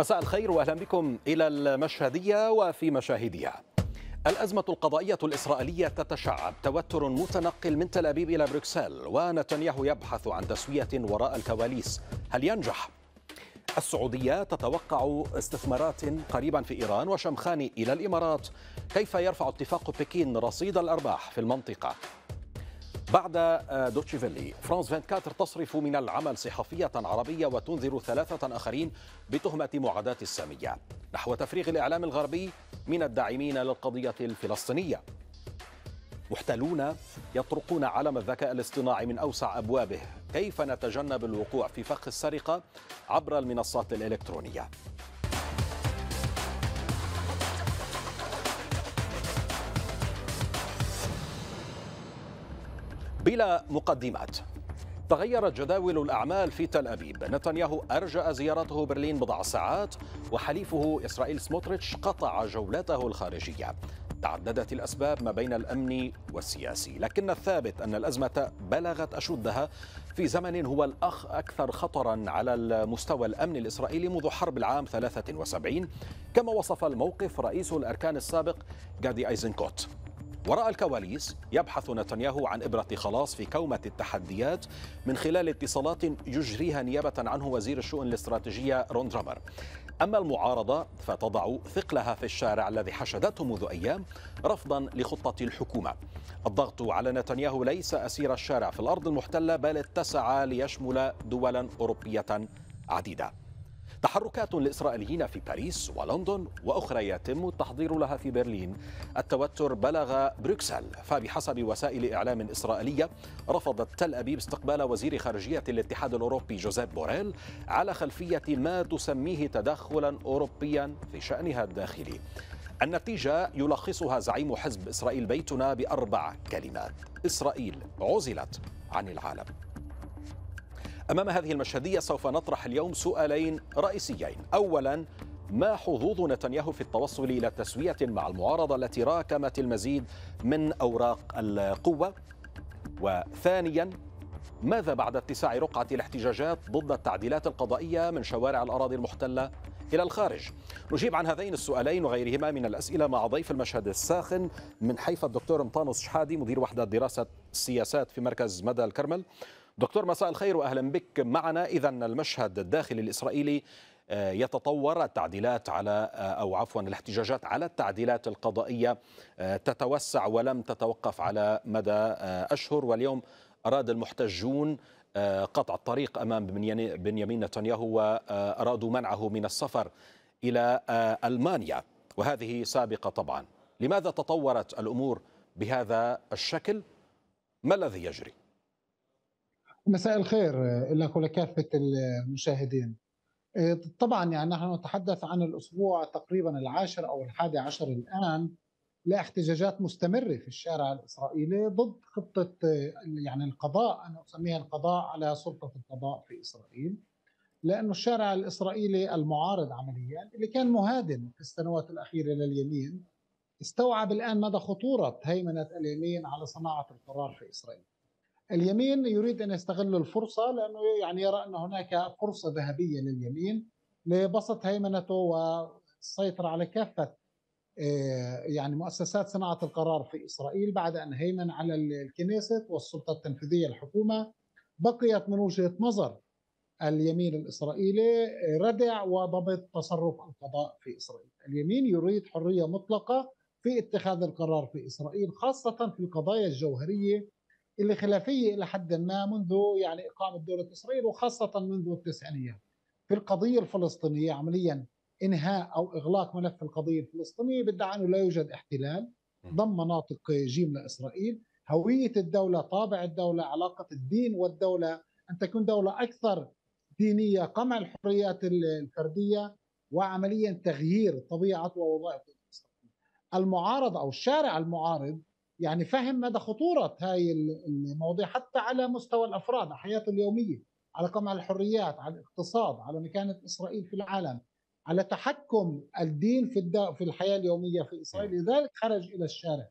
مساء الخير واهلا بكم الى المشهديه وفي مشاهدها. الأزمة القضائية الإسرائيلية تتشعب توتر متنقل من تل أبيب إلى بروكسل ونتنياهو يبحث عن تسوية وراء الكواليس هل ينجح؟ السعودية تتوقع استثمارات قريبا في إيران وشمخان إلى الإمارات كيف يرفع اتفاق بكين رصيد الأرباح في المنطقة بعد آه، دوتشي فيلي فرانس 24 تصرف من العمل صحفية عربية وتنذر ثلاثة آخرين بتهمة معاداة السامية نحو تفريغ الإعلام الغربي من الداعمين للقضية الفلسطينية محتلون يطرقون علم الذكاء الاصطناعي من أوسع أبوابه كيف نتجنب الوقوع في فخ السرقة عبر المنصات الإلكترونية بلا مقدمات تغيرت جداول الأعمال في تل أبيب نتنياهو أرجأ زيارته برلين بضع ساعات وحليفه إسرائيل سموتريتش قطع جولته الخارجية تعددت الأسباب ما بين الأمني والسياسي لكن الثابت أن الأزمة بلغت أشدها في زمن هو الأخ أكثر خطرا على المستوى الأمن الإسرائيلي منذ حرب العام 73 كما وصف الموقف رئيس الأركان السابق جادي أيزنكوت وراء الكواليس يبحث نتنياهو عن إبرة خلاص في كومة التحديات من خلال اتصالات يجريها نيابة عنه وزير الشؤون الاستراتيجية رون درامر أما المعارضة فتضع ثقلها في الشارع الذي حشدته منذ أيام رفضا لخطة الحكومة الضغط على نتنياهو ليس أسير الشارع في الأرض المحتلة بل اتسع ليشمل دولا أوروبية عديدة تحركات لإسرائيليين في باريس ولندن وأخرى يتم التحضير لها في برلين التوتر بلغ بروكسل فبحسب وسائل إعلام إسرائيلية رفضت تل أبيب استقبال وزير خارجية الاتحاد الأوروبي جوزيف بوريل على خلفية ما تسميه تدخلا أوروبيا في شأنها الداخلي النتيجة يلخصها زعيم حزب إسرائيل بيتنا بأربع كلمات إسرائيل عزلت عن العالم أمام هذه المشهدية سوف نطرح اليوم سؤالين رئيسيين أولا ما حظوظ نتنياهو في التوصل إلى تسوية مع المعارضة التي راكمت المزيد من أوراق القوة وثانيا ماذا بعد اتساع رقعة الاحتجاجات ضد التعديلات القضائية من شوارع الأراضي المحتلة إلى الخارج نجيب عن هذين السؤالين وغيرهما من الأسئلة مع ضيف المشهد الساخن من حيفا الدكتور مطانس شحادي مدير وحدة دراسة السياسات في مركز مدى الكرمل دكتور مساء الخير واهلا بك معنا اذا المشهد الداخلي الاسرائيلي آه، يتطور التعديلات على آه، او عفوا الاحتجاجات على التعديلات القضائيه آه، تتوسع ولم تتوقف على مدى اشهر واليوم اراد المحتجون قطع الطريق امام بنيامين نتنياهو وارادوا منعه من السفر الى المانيا وهذه سابقه طبعا لماذا تطورت الامور بهذا الشكل ما الذي يجري مساء الخير آه، لك ولكافة المشاهدين آه، طبعا يعني نحن نتحدث عن الأسبوع تقريبا العاشر أو الحادي عشر الآن لاحتجاجات مستمرة في الشارع الإسرائيلي ضد خطة آه، يعني القضاء أنا أسميها القضاء على سلطة القضاء في إسرائيل لأنه الشارع الإسرائيلي المعارض عمليا اللي كان مهادن في السنوات الأخيرة لليمين استوعب الآن مدى خطورة هيمنة اليمين على صناعة القرار في إسرائيل اليمين يريد ان يستغل الفرصه لانه يعني يرى ان هناك فرصه ذهبيه لليمين لبسط هيمنته والسيطره على كافه آه، يعني مؤسسات صناعه القرار في اسرائيل بعد ان هيمن على الكنيست والسلطه التنفيذيه الحكومه بقيت من وجهه نظر اليمين الاسرائيلي ردع وضبط تصرف القضاء في اسرائيل، اليمين يريد حريه مطلقه في اتخاذ القرار في اسرائيل خاصه في القضايا الجوهريه اللي خلافيه الى حد ما منذ يعني اقامه دوله اسرائيل وخاصه منذ التسعينيات. في القضيه الفلسطينيه عمليا انهاء او اغلاق ملف القضيه الفلسطينيه بدعى انه لا يوجد احتلال ضم مناطق جيم لاسرائيل، هويه الدوله، طابع الدوله، علاقه الدين والدوله، ان تكون دوله اكثر دينيه، قمع الحريات الفرديه وعمليا تغيير طبيعه ووظائف المعارض او الشارع المعارض يعني فهم مدى خطورة هاي المواضيع حتى على مستوى الأفراد على حياته اليومية على قمع الحريات على الاقتصاد على مكانة إسرائيل في العالم على تحكم الدين في في الحياة اليومية في إسرائيل لذلك خرج إلى الشارع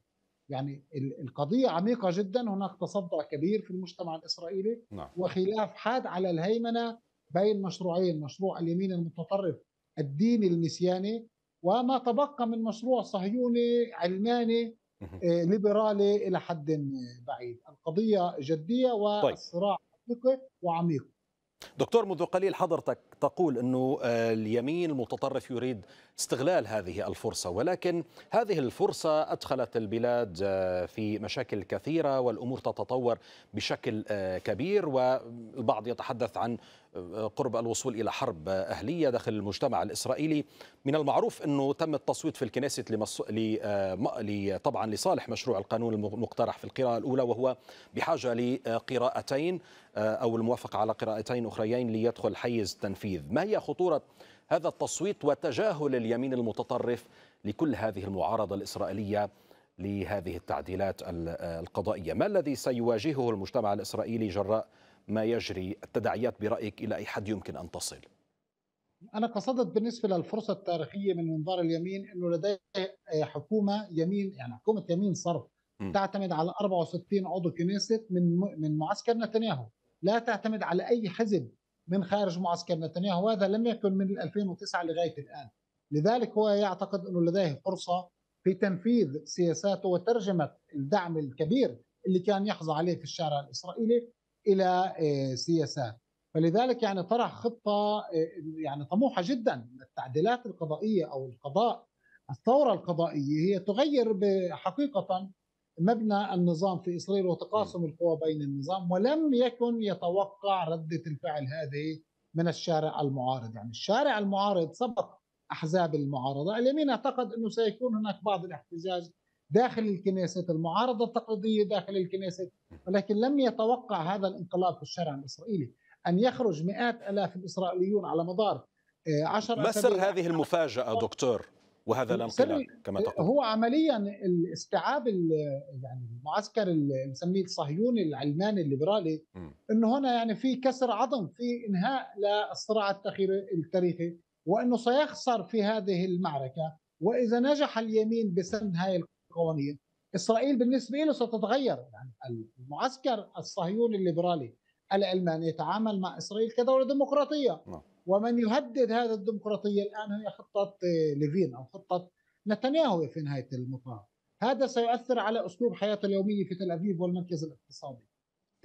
يعني القضية عميقة جدا هناك تصدع كبير في المجتمع الإسرائيلي نعم. وخلاف حاد على الهيمنة بين مشروعين مشروع اليمين المتطرف الديني المسياني وما تبقى من مشروع صهيوني علماني آه، ليبرالي الى حد بعيد القضيه جديه طيب. والصراع حقيقي وعميق دكتور منذ قليل حضرتك تقول أنه آه، اليمين المتطرف يريد استغلال هذه الفرصة ولكن هذه الفرصة أدخلت البلاد آه، في مشاكل كثيرة والأمور تتطور بشكل آه، كبير والبعض يتحدث عن قرب الوصول الى حرب اهليه داخل المجتمع الاسرائيلي من المعروف انه تم التصويت في الكنيسة لمص... ل... طبعا لصالح مشروع القانون المقترح في القراءه الاولى وهو بحاجه لقراءتين او الموافقه على قراءتين اخريين ليدخل حيز تنفيذ التنفيذ ما هي خطورة هذا التصويت وتجاهل اليمين المتطرف لكل هذه المعارضة الإسرائيلية لهذه التعديلات القضائية ما الذي سيواجهه المجتمع الإسرائيلي جراء ما يجري التداعيات برأيك إلى أي حد يمكن أن تصل أنا قصدت بالنسبة للفرصة التاريخية من منظار اليمين أنه لديه حكومة يمين يعني حكومة يمين صرف تعتمد على 64 عضو كنيسة من من معسكر نتنياهو لا تعتمد على أي حزب من خارج معسكر نتنياهو وهذا لم يكن من 2009 لغايه الان لذلك هو يعتقد انه لديه فرصه في تنفيذ سياساته وترجمه الدعم الكبير اللي كان يحظى عليه في الشارع الاسرائيلي الى آه، سياسات فلذلك يعني طرح خطه آه، يعني طموحه جدا التعديلات القضائيه او القضاء الثوره القضائيه هي تغير حقيقه مبنى النظام في اسرائيل وتقاسم القوى بين النظام ولم يكن يتوقع رده الفعل هذه من الشارع المعارض، يعني الشارع المعارض سبق احزاب المعارضه، اليمين اعتقد انه سيكون هناك بعض الاحتجاج داخل الكنيسة المعارضة التقليدية داخل الكنيسة ولكن لم يتوقع هذا الانقلاب في الشارع الإسرائيلي أن يخرج مئات ألاف الإسرائيليون على مدار آه، عشر ما سر هذه المفاجأة دكتور؟ وهذا الانقلاب كما تقول هو عمليا الاستيعاب يعني المعسكر اللي بنسميه الصهيوني العلماني الليبرالي انه هنا يعني في كسر عظم في انهاء للصراع التاريخي وانه سيخسر في هذه المعركه واذا نجح اليمين بسن هاي القوانين اسرائيل بالنسبه له ستتغير يعني المعسكر الصهيوني الليبرالي العلماني يتعامل مع اسرائيل كدوله ديمقراطيه نعم. ومن يهدد هذا الديمقراطيه الان هي خطه ليفين او خطه نتنياهو في نهايه المطاف هذا سيؤثر على اسلوب حياته اليوميه في تل ابيب والمركز الاقتصادي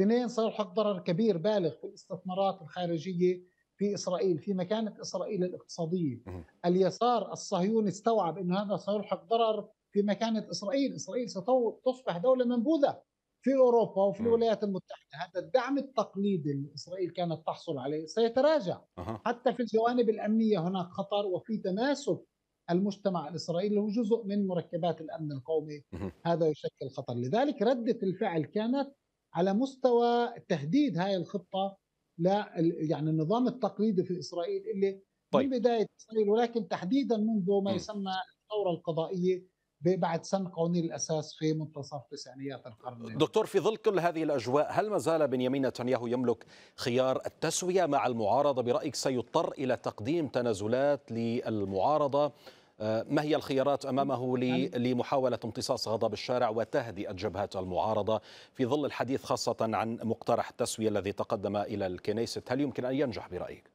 اثنين سيلحق ضرر كبير بالغ في الاستثمارات الخارجيه في اسرائيل في مكانه اسرائيل الاقتصاديه اليسار الصهيوني استوعب ان هذا سيلحق ضرر في مكانه اسرائيل اسرائيل ستصبح دوله منبوذه في اوروبا وفي الولايات المتحده هذا الدعم التقليدي اللي اسرائيل كانت تحصل عليه سيتراجع أه. حتى في الجوانب الامنيه هناك خطر وفي تناسب المجتمع الاسرائيلي هو جزء من مركبات الامن القومي أه. هذا يشكل خطر لذلك رده الفعل كانت على مستوى تهديد هذه الخطه لا يعني النظام التقليدي في اسرائيل اللي طيب. من بدايه اسرائيل ولكن تحديدا منذ ما يسمى الثوره القضائيه بعد سن قانون الاساس في منتصف تسعينيات القرن دكتور في ظل كل هذه الاجواء هل ما زال بنيامين نتنياهو يملك خيار التسويه مع المعارضه برايك سيضطر الى تقديم تنازلات للمعارضه آه، ما هي الخيارات امامه نعم. لمحاوله امتصاص غضب الشارع وتهدئه جبهات المعارضه في ظل الحديث خاصه عن مقترح التسويه الذي تقدم الى الكنيست هل يمكن ان ينجح برايك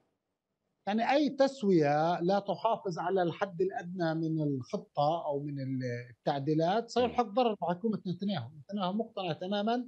يعني أي تسوية لا تحافظ على الحد الأدنى من الخطة أو من التعديلات سيلحق ضرر بحكومة نتنياهو نتنياهو مقتنع تماما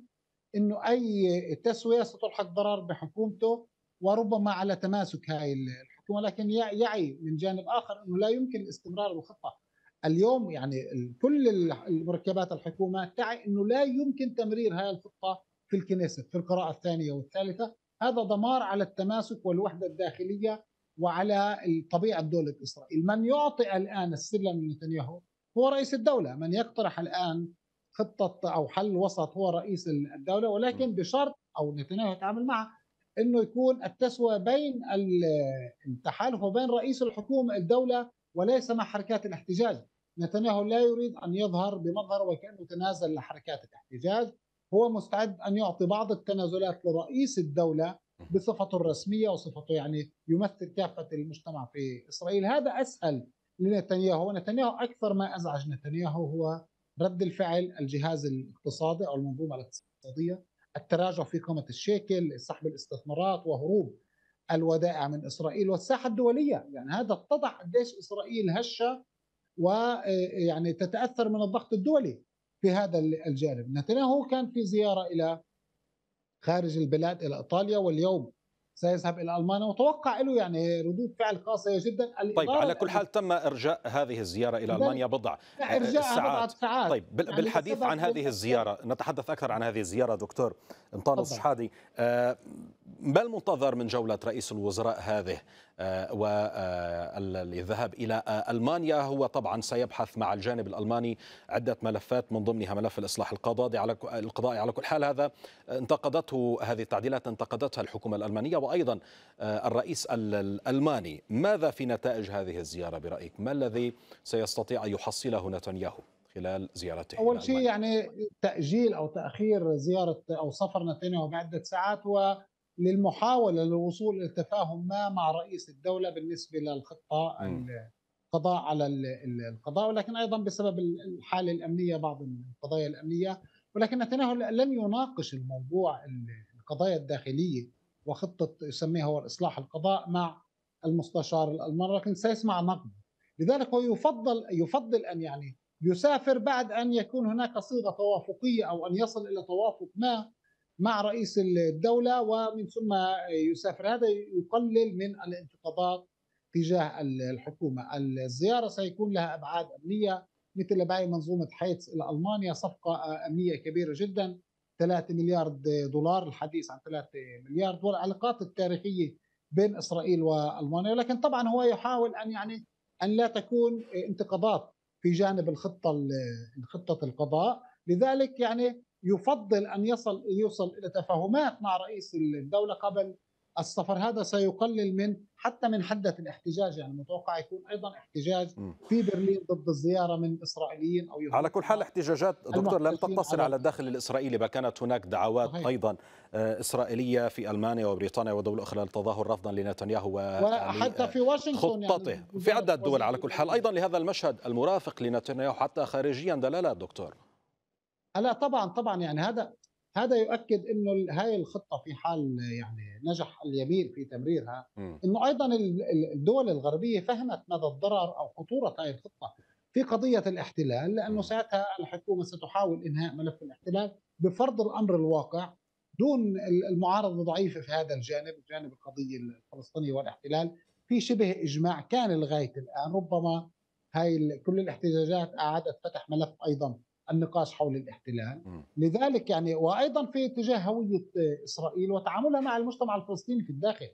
أنه أي تسوية ستلحق ضرر بحكومته وربما على تماسك هاي الحكومة لكن يعي من جانب آخر أنه لا يمكن الاستمرار بالخطة اليوم يعني كل المركبات الحكومة تعي أنه لا يمكن تمرير هاي الخطة في الكنيسة في القراءة الثانية والثالثة هذا دمار على التماسك والوحدة الداخلية وعلى طبيعه دوله اسرائيل، من يعطي الان السلم لنتنياهو هو رئيس الدوله، من يقترح الان خطه او حل وسط هو رئيس الدوله ولكن بشرط او نتنياهو يتعامل معه انه يكون التسويه بين التحالف وبين رئيس الحكومه الدوله وليس مع حركات الاحتجاج. نتنياهو لا يريد ان يظهر بمظهر وكانه تنازل لحركات الاحتجاج، هو مستعد ان يعطي بعض التنازلات لرئيس الدوله بصفته الرسميه وصفته يعني يمثل كافه المجتمع في اسرائيل هذا اسهل لنتنياهو ونتنياهو اكثر ما ازعج نتنياهو هو رد الفعل الجهاز الاقتصادي او المنظومه الاقتصاديه التراجع في قيمه الشيكل سحب الاستثمارات وهروب الودائع من اسرائيل والساحه الدوليه يعني هذا اتضح قديش اسرائيل هشه ويعني آه، تتاثر من الضغط الدولي في هذا الجانب نتنياهو كان في زياره الى خارج البلاد الى ايطاليا واليوم سيذهب الى المانيا وتوقع له يعني ردود فعل قاسيه جدا طيب على كل حال تم ارجاء هذه الزياره الى المانيا آه، بضع ساعات طيب يعني بالحديث عن هذه الزياره نتحدث اكثر عن هذه الزياره دكتور انطانوس شحادي آه، ما المنتظر من جوله رئيس الوزراء هذه آه، والذهاب الى المانيا هو طبعا سيبحث مع الجانب الالماني عده ملفات من ضمنها ملف الاصلاح القضائي على القضائي على كل حال هذا انتقدته هذه التعديلات انتقدتها الحكومه الالمانيه وأيضا آه، الرئيس الألماني ماذا في نتائج هذه الزيارة برأيك ما الذي سيستطيع أن يحصله نتنياهو خلال زيارته أول شيء يعني تأجيل أو تأخير زيارة أو سفر نتنياهو بعدة ساعات و للمحاولة للوصول إلى تفاهم ما مع رئيس الدولة بالنسبة للخطة القضاء على القضاء ولكن أيضا بسبب الحالة الأمنية بعض القضايا الأمنية ولكن نتنياهو لم يناقش الموضوع القضايا الداخلية وخطه يسميها هو الاصلاح القضاء مع المستشار الالماني لكن سيسمع نقد لذلك هو يفضل يفضل ان يعني يسافر بعد ان يكون هناك صيغه توافقيه او ان يصل الى توافق ما مع رئيس الدوله ومن ثم يسافر هذا يقلل من الانتقادات تجاه الحكومه الزياره سيكون لها ابعاد امنيه مثل باقي منظومه حيث الى المانيا صفقه امنيه كبيره جدا 3 مليار دولار الحديث عن 3 مليار دولار العلاقات التاريخية بين إسرائيل وألمانيا ولكن طبعا هو يحاول أن يعني أن لا تكون انتقادات في جانب الخطة خطة القضاء لذلك يعني يفضل أن يصل يوصل إلى تفاهمات مع رئيس الدولة قبل السفر هذا سيقلل من حتى من حده الاحتجاج يعني متوقع يكون ايضا احتجاج في برلين ضد الزياره من اسرائيليين او يهود على كل حال احتجاجات دكتور لم تقتصر على الداخل الاسرائيلي بل كانت هناك دعوات صحيح. ايضا آه، اسرائيليه في المانيا وبريطانيا ودول اخرى للتظاهر رفضا لنتنياهو وحتى آه، في واشنطن يعني خطته يعني في عده دول على كل حال ايضا لهذا المشهد المرافق لنتنياهو حتى خارجيا دلاله دكتور لا طبعا طبعا يعني هذا هذا يؤكد انه هاي الخطه في حال يعني نجح اليمين في تمريرها انه ايضا الدول الغربيه فهمت مدى الضرر او خطوره هاي الخطه في قضيه الاحتلال لانه ساعتها الحكومه ستحاول انهاء ملف الاحتلال بفرض الامر الواقع دون المعارضه ضعيفه في هذا الجانب، جانب القضيه الفلسطينيه والاحتلال، في شبه اجماع كان لغايه الان ربما هاي كل الاحتجاجات اعادت فتح ملف ايضا النقاش حول الاحتلال لذلك يعني وايضا في اتجاه هويه اسرائيل وتعاملها مع المجتمع الفلسطيني في الداخل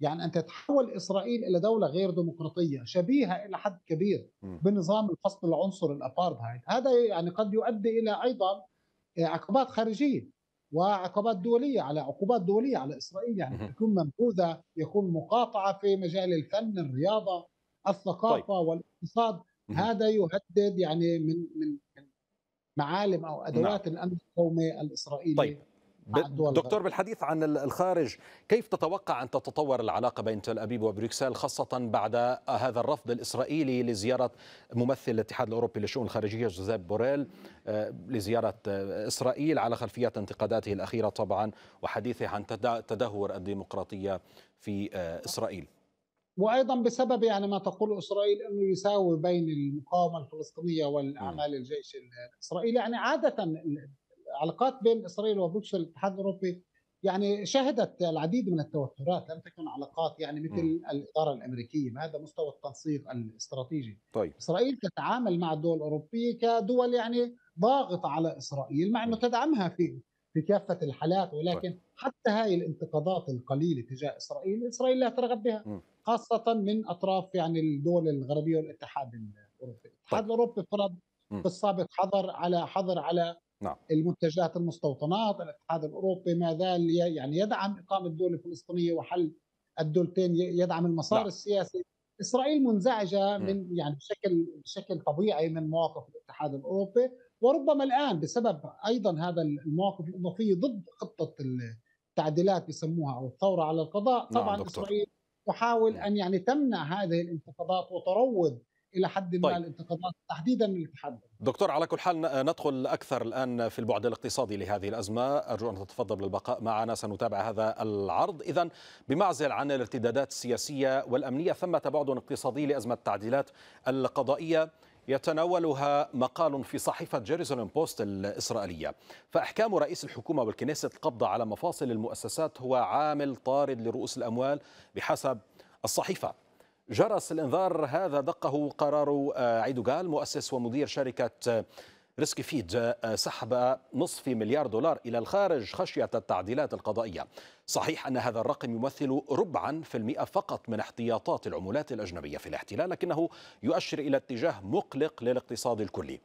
يعني ان تتحول اسرائيل الى دوله غير ديمقراطيه شبيهه الى حد كبير بنظام الفصل العنصري الابارتهايد هذا يعني قد يؤدي الى ايضا عقبات خارجيه وعقوبات دوليه على عقوبات دوليه على اسرائيل يعني تكون منفوذه يكون مقاطعه في مجال الفن الرياضه الثقافه طيب. والاقتصاد هذا يهدد يعني من من معالم او نعم. ادوات نعم. الامن القومي الاسرائيلي طيب دكتور بالحديث عن الخارج كيف تتوقع أن تتطور العلاقة بين تل أبيب وبروكسل خاصة بعد هذا الرفض الإسرائيلي لزيارة ممثل الاتحاد الأوروبي للشؤون الخارجية جوزيف بوريل آه، لزيارة آه، إسرائيل على خلفية انتقاداته الأخيرة طبعا وحديثه عن تدهور الديمقراطية في آه، إسرائيل وايضا بسبب يعني ما تقول اسرائيل انه يساوي بين المقاومه الفلسطينيه والاعمال الجيش الاسرائيلي يعني عاده العلاقات بين اسرائيل وبروكسل الاتحاد الاوروبي يعني شهدت العديد من التوترات لم تكن علاقات يعني مثل م. الاداره الامريكيه هذا مستوى التنسيق الاستراتيجي طيب. اسرائيل تتعامل مع الدول الاوروبيه كدول يعني ضاغطه على اسرائيل مع انه تدعمها في في كافه الحالات ولكن طيب. حتى هاي الانتقادات القليله تجاه اسرائيل اسرائيل لا ترغب بها م. خاصه من اطراف يعني الدول الغربيه والاتحاد الاوروبي، طيب. الاتحاد الاوروبي فرض في السابق حظر على حظر على نعم. المنتجات المستوطنات، الاتحاد الاوروبي ما زال يعني يدعم اقامه دوله فلسطينيه وحل الدولتين يدعم المسار نعم. السياسي اسرائيل منزعجه من يعني بشكل بشكل طبيعي من مواقف الاتحاد الاوروبي وربما الان بسبب ايضا هذا المواقف الاضافيه ضد خطه التعديلات بسموها او الثوره على القضاء نعم طبعا دكتور. اسرائيل تحاول نعم. ان يعني تمنع هذه الانتقادات وتروض الى حد ما طيب. الانتقادات تحديدا من الاتحاد دكتور على كل حال ندخل اكثر الان في البعد الاقتصادي لهذه الازمه ارجو ان تتفضل بالبقاء معنا سنتابع هذا العرض اذا بمعزل عن الارتدادات السياسيه والامنيه ثمه بعد اقتصادي لازمه التعديلات القضائيه يتناولها مقال في صحيفة جيريسون بوست الإسرائيلية فأحكام رئيس الحكومة والكنيسة القبض على مفاصل المؤسسات هو عامل طارد لرؤوس الأموال بحسب الصحيفة جرس الانذار هذا دقه قرار آه، عيدوغال مؤسس ومدير شركة ريسك فيد آه، سحب نصف مليار دولار إلى الخارج خشية التعديلات القضائية صحيح أن هذا الرقم يمثل ربعا في المئة فقط من احتياطات العملات الأجنبية في الاحتلال لكنه يؤشر إلى اتجاه مقلق للاقتصاد الكلي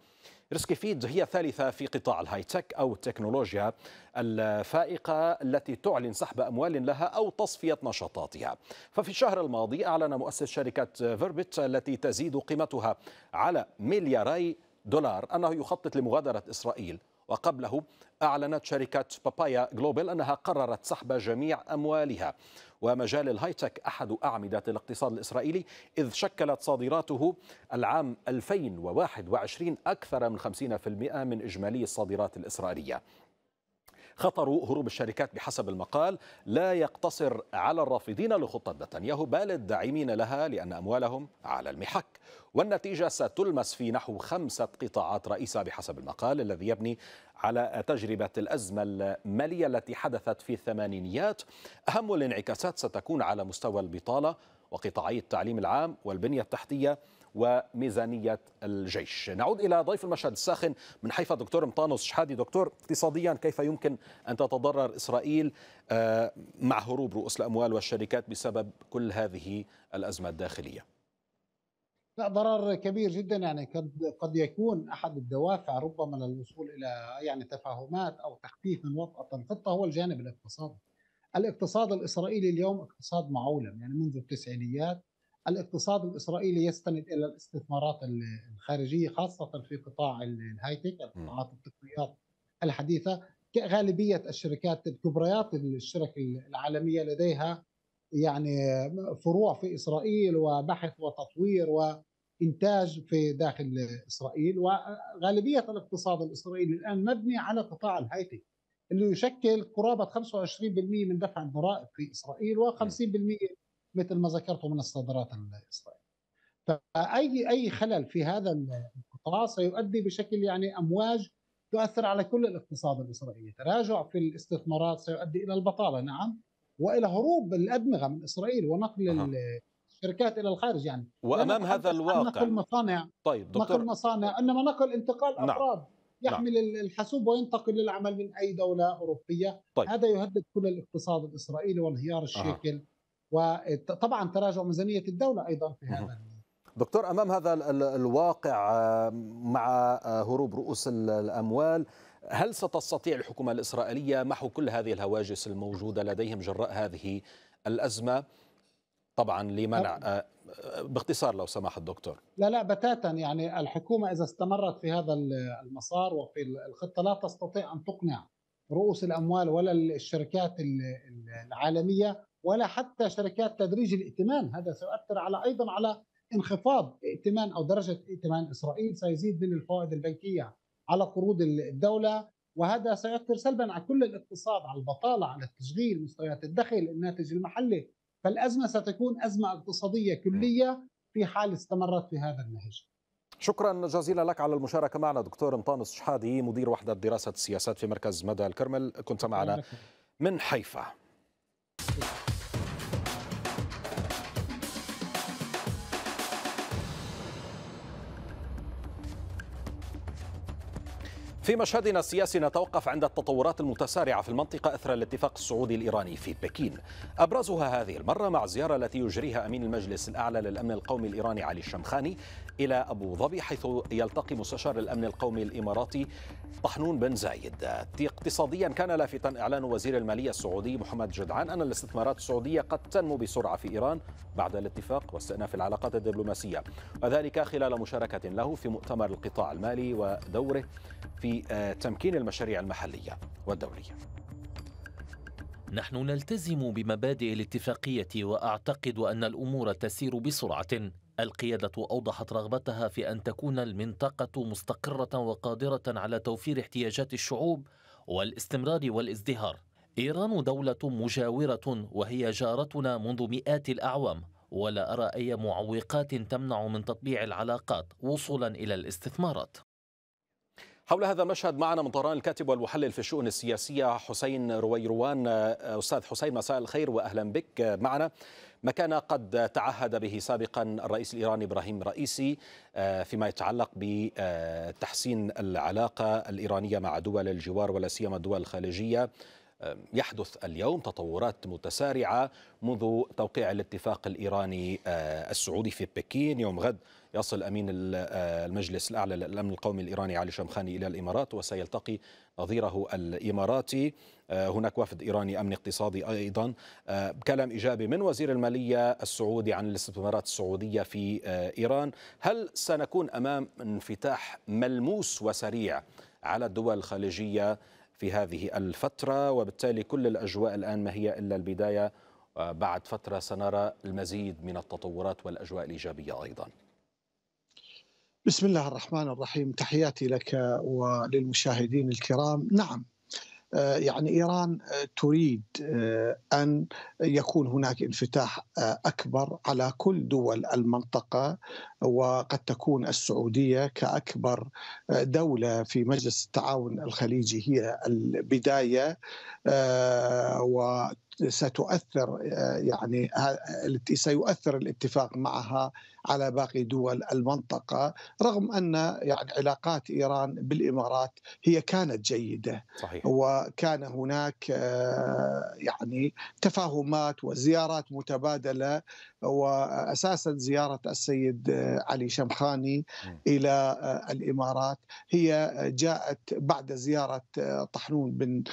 ريسك فيد هي الثالثة في قطاع الهاي تك أو التكنولوجيا الفائقة التي تعلن سحب أموال لها أو تصفية نشاطاتها ففي الشهر الماضي أعلن مؤسس شركة فيربت التي تزيد قيمتها على ملياري دولار أنه يخطط لمغادرة إسرائيل وقبله أعلنت شركة بابايا جلوبال أنها قررت سحب جميع أموالها ومجال الهايتك أحد أعمدة الاقتصاد الإسرائيلي إذ شكلت صادراته العام 2021 أكثر من 50% من إجمالي الصادرات الإسرائيلية خطر هروب الشركات بحسب المقال لا يقتصر على الرافضين لخطة نتنياهو بل الداعمين لها لأن أموالهم على المحك والنتيجة ستلمس في نحو خمسة قطاعات رئيسة بحسب المقال الذي يبني على تجربة الأزمة المالية التي حدثت في الثمانينيات أهم الانعكاسات ستكون على مستوى البطالة وقطاعي التعليم العام والبنية التحتية وميزانية الجيش نعود إلى ضيف المشهد الساخن من حيفا دكتور مطانوس شحادي دكتور اقتصاديا كيف يمكن أن تتضرر إسرائيل آه، مع هروب رؤوس الأموال والشركات بسبب كل هذه الأزمة الداخلية لا ضرر كبير جدا يعني قد قد يكون احد الدوافع ربما للوصول الى يعني تفاهمات او تخفيف من وطأة الخطه هو الجانب الاقتصادي. الاقتصاد الاسرائيلي اليوم اقتصاد معولم يعني منذ التسعينيات الاقتصاد الاسرائيلي يستند الى الاستثمارات الخارجيه خاصه في قطاع الهايتك القطاعات التقنيات الحديثه غالبيه الشركات الكبريات الشركه العالميه لديها يعني فروع في اسرائيل وبحث وتطوير وانتاج في داخل اسرائيل وغالبيه الاقتصاد الاسرائيلي الان مبني على قطاع الهايتك اللي يشكل قرابه 25% من دفع الضرائب في اسرائيل و50% مثل ما ذكرت من الصادرات الإسرائيلية فأي أي خلل في هذا القطاع سيؤدي بشكل يعني أمواج تؤثر على كل الاقتصاد الإسرائيلي تراجع في الاستثمارات سيؤدي إلى البطالة نعم والى هروب الادمغه من اسرائيل ونقل أه. الشركات الى الخارج يعني وامام هذا الواقع نقل مصانع طيب دكتور نقل مصانع انما نقل انتقال نعم. افراد يحمل نعم. الحاسوب وينتقل للعمل من اي دوله اوروبيه طيب. هذا يهدد كل الاقتصاد الاسرائيلي وانهيار الشكل أه. وطبعا تراجع ميزانيه الدوله ايضا في هذا دكتور امام هذا الواقع آه، مع آه، هروب رؤوس الاموال هل ستستطيع الحكومه الاسرائيليه محو كل هذه الهواجس الموجوده لديهم جراء هذه الازمه طبعا لمنع أه. باختصار لو سمح الدكتور لا لا بتاتا يعني الحكومه اذا استمرت في هذا المسار وفي الخطه لا تستطيع ان تقنع رؤوس الاموال ولا الشركات العالميه ولا حتى شركات تدريج الائتمان هذا سيؤثر على ايضا على انخفاض ائتمان او درجه ائتمان اسرائيل سيزيد من الفوائد البنكيه على قروض الدوله وهذا سيؤثر سلبا على كل الاقتصاد على البطاله على التشغيل مستويات الدخل الناتج المحلي فالازمه ستكون ازمه اقتصاديه كليه في حال استمرت في هذا النهج شكرا جزيلا لك على المشاركه معنا دكتور مطانس شحادي مدير وحده دراسه السياسات في مركز مدى الكرمل كنت معنا من حيفا في مشهدنا السياسي نتوقف عند التطورات المتسارعة في المنطقة أثر الاتفاق السعودي الإيراني في بكين أبرزها هذه المرة مع الزيارة التي يجريها أمين المجلس الأعلى للأمن القومي الإيراني علي الشمخاني إلى أبو ظبي حيث يلتقي مستشار الأمن القومي الإماراتي طحنون بن زايد اقتصاديا كان لافتا إعلان وزير المالية السعودي محمد جدعان أن الاستثمارات السعودية قد تنمو بسرعة في إيران بعد الاتفاق واستئناف العلاقات الدبلوماسية وذلك خلال مشاركة له في مؤتمر القطاع المالي ودوره في آه، تمكين المشاريع المحلية والدولية نحن نلتزم بمبادئ الاتفاقية وأعتقد أن الأمور تسير بسرعة القيادة أوضحت رغبتها في أن تكون المنطقة مستقرة وقادرة على توفير احتياجات الشعوب والاستمرار والازدهار إيران دولة مجاورة وهي جارتنا منذ مئات الأعوام ولا أرى أي معوقات تمنع من تطبيع العلاقات وصولا إلى الاستثمارات حول هذا المشهد معنا من طهران الكاتب والمحلل في الشؤون السياسية حسين رويروان آه، أستاذ حسين مساء الخير وأهلا بك آه، معنا مكان قد تعهد به سابقا الرئيس الإيراني إبراهيم رئيسي آه، فيما يتعلق بتحسين العلاقة الإيرانية مع دول الجوار ولا سيما الدول الخليجية يحدث اليوم تطورات متسارعة منذ توقيع الاتفاق الإيراني السعودي في بكين يوم غد يصل أمين آه، المجلس الأعلى للأمن القومي الإيراني علي شمخاني إلى الإمارات وسيلتقي نظيره الإماراتي آه، هناك وفد إيراني أمن اقتصادي أيضا آه، كلام إيجابي من وزير المالية السعودي عن الاستثمارات السعودية في إيران هل سنكون أمام انفتاح ملموس وسريع على الدول الخليجية في هذه الفترة وبالتالي كل الأجواء الآن ما هي إلا البداية بعد فترة سنرى المزيد من التطورات والأجواء الإيجابية أيضاً بسم الله الرحمن الرحيم تحياتي لك وللمشاهدين الكرام نعم آه، يعني ايران آه، تريد آه، ان يكون هناك انفتاح اكبر على كل دول المنطقه وقد تكون السعوديه كاكبر دوله في مجلس التعاون الخليجي هي البدايه آه، و ستؤثر آه، يعني آه، سيؤثر الاتفاق معها على باقي دول المنطقة رغم أن يعني علاقات إيران بالإمارات هي كانت جيدة صحيح. وكان هناك يعني تفاهمات وزيارات متبادلة واساسا زياره السيد آه، علي شمخاني الى آه، الامارات هي آه، جاءت بعد زياره طحنون بن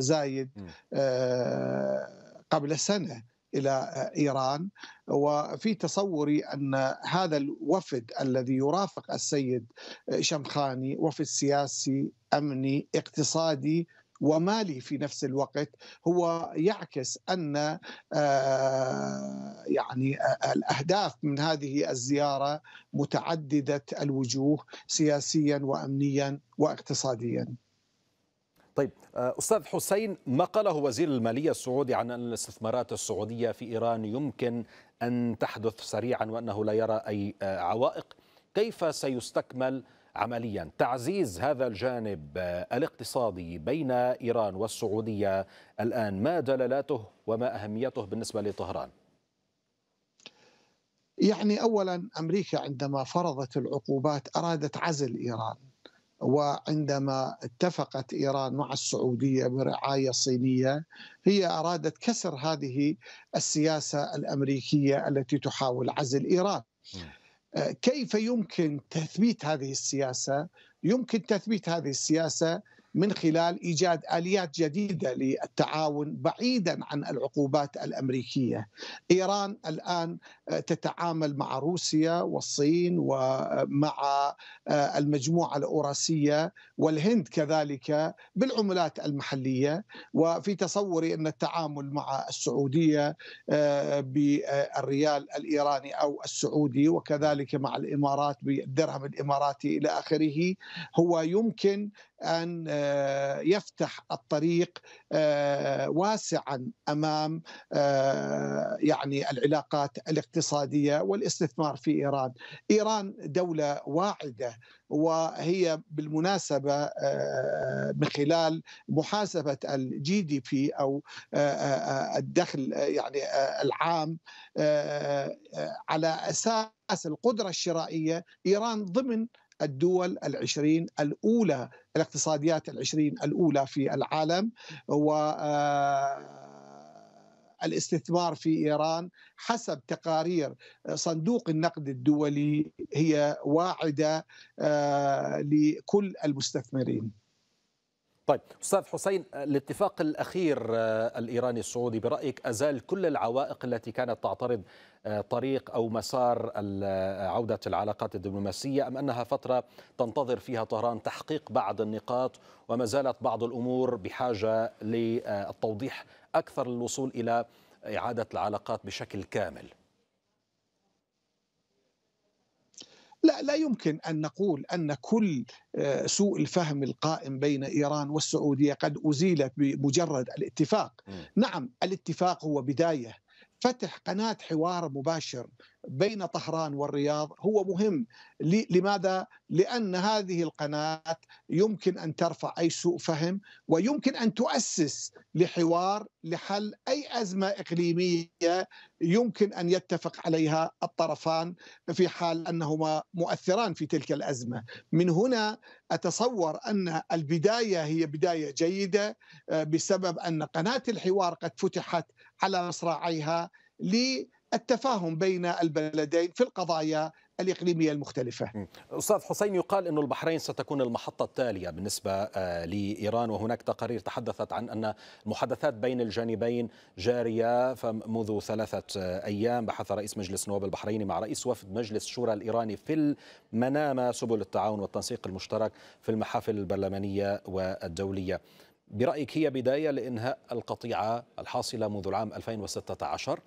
زايد قبل سنه الى ايران وفي تصوري ان هذا الوفد الذي يرافق السيد شمخاني وفد سياسي امني اقتصادي ومالي في نفس الوقت هو يعكس ان آه، يعني آه، آه، الاهداف من هذه الزياره متعدده الوجوه سياسيا وامنيا واقتصاديا. طيب استاذ حسين ما قاله وزير الماليه السعودي عن ان الاستثمارات السعوديه في ايران يمكن ان تحدث سريعا وانه لا يرى اي عوائق كيف سيستكمل عمليا تعزيز هذا الجانب آه، الاقتصادي بين ايران والسعوديه الان ما دلالاته وما اهميته بالنسبه لطهران؟ يعني اولا امريكا عندما فرضت العقوبات ارادت عزل ايران وعندما اتفقت ايران مع السعوديه برعايه صينيه هي ارادت كسر هذه السياسه الامريكيه التي تحاول عزل ايران. آه، كيف يمكن تثبيت هذه السياسه؟ يمكن تثبيت هذه السياسه من خلال ايجاد اليات جديده للتعاون بعيدا عن العقوبات الامريكيه. ايران الان آه، تتعامل مع روسيا والصين ومع آه، آه، المجموعه الاوراسيه والهند كذلك بالعملات المحليه وفي تصوري ان التعامل مع السعوديه بالريال الايراني او السعودي وكذلك مع الامارات بالدرهم الاماراتي الى اخره هو يمكن ان آه، يفتح الطريق آه، واسعا امام آه، يعني العلاقات الاقتصاديه والاستثمار في ايران. ايران دوله واعده وهي بالمناسبة من خلال محاسبة الجي دي بي أو الدخل يعني العام على أساس القدرة الشرائية إيران ضمن الدول العشرين الأولى الاقتصاديات العشرين الأولى في العالم و آه، الاستثمار في ايران حسب تقارير آه، صندوق النقد الدولي هي واعده آه، لكل المستثمرين طيب استاذ حسين الاتفاق الاخير آه، الايراني السعودي برايك ازال كل العوائق التي كانت تعترض آه، طريق او مسار آه، عوده العلاقات الدبلوماسيه ام انها فتره تنتظر فيها طهران تحقيق بعض النقاط وما زالت بعض الامور بحاجه للتوضيح اكثر للوصول الى اعاده العلاقات بشكل كامل؟ لا لا يمكن ان نقول ان كل آه، سوء الفهم القائم بين ايران والسعوديه قد ازيلت بمجرد الاتفاق نعم الاتفاق هو بدايه فتح قناه حوار مباشر بين طهران والرياض هو مهم لماذا؟ لأن هذه القناة يمكن أن ترفع أي سوء فهم ويمكن أن تؤسس لحوار لحل أي أزمة إقليمية يمكن ان يتفق عليها الطرفان في حال انهما مؤثران في تلك الازمه من هنا اتصور ان البدايه هي بدايه جيده آه، بسبب ان قناه الحوار قد فتحت على مصراعيها للتفاهم بين البلدين في القضايا الإقليمية المختلفة أستاذ حسين يقال أن البحرين ستكون المحطة التالية بالنسبة آه، لإيران وهناك تقارير تحدثت عن أن المحادثات بين الجانبين جارية فمنذ ثلاثة آه، أيام بحث رئيس مجلس نواب البحريني مع رئيس وفد مجلس الشورى الإيراني في المنامة سبل التعاون والتنسيق المشترك في المحافل البرلمانية والدولية برأيك هي بداية لإنهاء القطيعة الحاصلة منذ العام 2016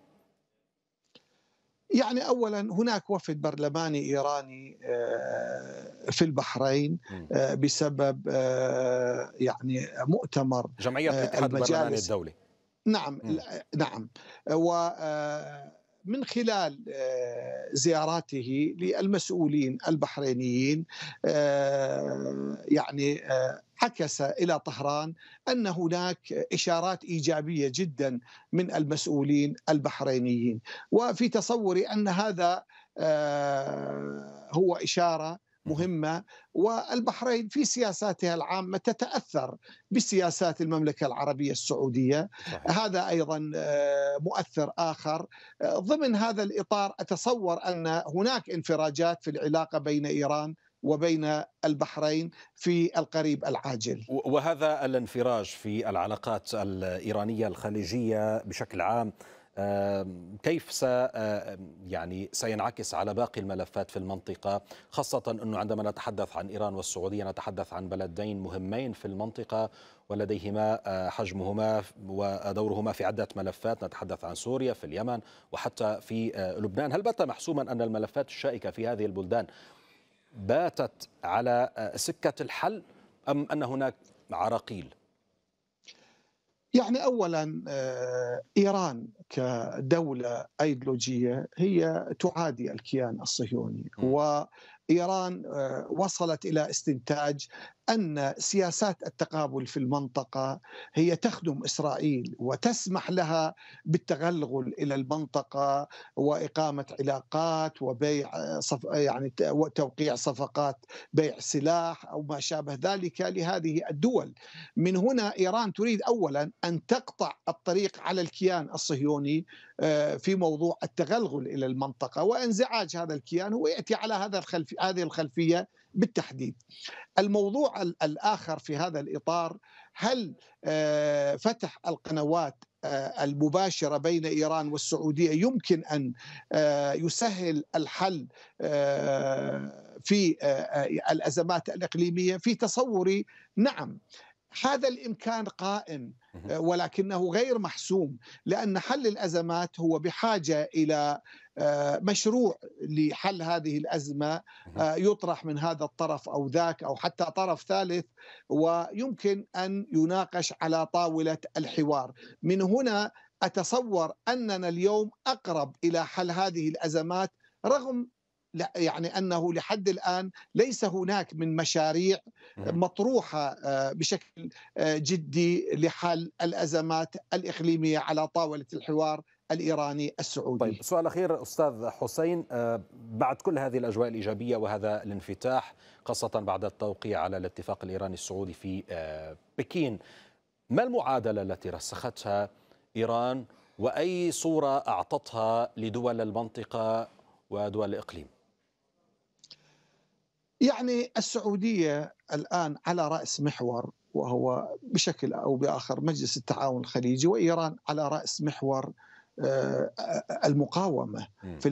يعني اولا هناك وفد برلماني ايراني آه، في البحرين آه، بسبب آه، يعني مؤتمر جمعيه الاتحاد البرلماني الدولي نعم نعم ومن خلال زياراته للمسؤولين البحرينيين يعني عكس الى طهران ان هناك اشارات ايجابيه جدا من المسؤولين البحرينيين وفي تصوري ان هذا آه، هو اشاره مهمه والبحرين في سياساتها العامه تتاثر بسياسات المملكه العربيه السعوديه صحيح. هذا ايضا آه، مؤثر اخر ضمن هذا الاطار اتصور ان هناك انفراجات في العلاقه بين ايران وبين البحرين في القريب العاجل وهذا الانفراج في العلاقات الإيرانية الخليجية بشكل عام كيف س يعني سينعكس على باقي الملفات في المنطقه خاصه انه عندما نتحدث عن ايران والسعوديه نتحدث عن بلدين مهمين في المنطقه ولديهما حجمهما ودورهما في عده ملفات نتحدث عن سوريا في اليمن وحتى في لبنان هل بات محسوما ان الملفات الشائكه في هذه البلدان باتت على آه، سكة الحل أم أن هناك عراقيل؟ يعني اولا آه، ايران كدوله ايديولوجيه هي تعادي الكيان الصهيوني وايران آه، وصلت الى استنتاج ان سياسات التقابل في المنطقه هي تخدم اسرائيل وتسمح لها بالتغلغل الى المنطقه واقامه علاقات وبيع صف يعني توقيع صفقات بيع سلاح او ما شابه ذلك لهذه الدول. من هنا ايران تريد اولا ان تقطع الطريق على الكيان الصهيوني آه، في موضوع التغلغل الى المنطقه وانزعاج هذا الكيان هو ياتي على هذا الخلف هذه الخلفيه بالتحديد الموضوع الآخر في هذا الإطار هل آه، فتح القنوات آه، المباشره بين ايران والسعوديه يمكن ان آه، يسهل الحل في الازمات الاقليميه في تصوري نعم هذا الامكان قائم آه، ولكنه غير محسوم لان حل الازمات هو بحاجه الى آه، مشروع لحل هذه الازمه آه، يطرح من هذا الطرف او ذاك او حتى طرف ثالث ويمكن ان يناقش على طاوله الحوار من هنا اتصور اننا اليوم اقرب الى حل هذه الازمات رغم يعني انه لحد الان ليس هناك من مشاريع مطروحه آه، بشكل آه، جدي لحل الازمات الاقليميه على طاوله الحوار الايراني السعودي. طيب سؤال اخير استاذ حسين آه، بعد كل هذه الاجواء الايجابيه وهذا الانفتاح خاصه بعد التوقيع على الاتفاق الايراني السعودي في بكين ما المعادله التي رسختها ايران واي صوره اعطتها لدول المنطقه ودول الاقليم؟ يعني السعوديه الان على راس محور وهو بشكل او باخر مجلس التعاون الخليجي وايران على راس محور آه، المقاومه في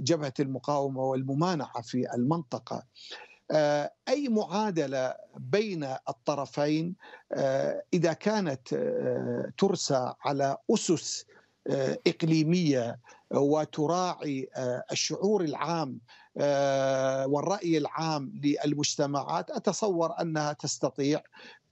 جبهه المقاومه والممانعه في المنطقه آه، اي معادله بين الطرفين آه، اذا كانت ترسى على اسس آه، اقليميه آه، وتراعي آه، الشعور العام والراي العام للمجتمعات اتصور انها تستطيع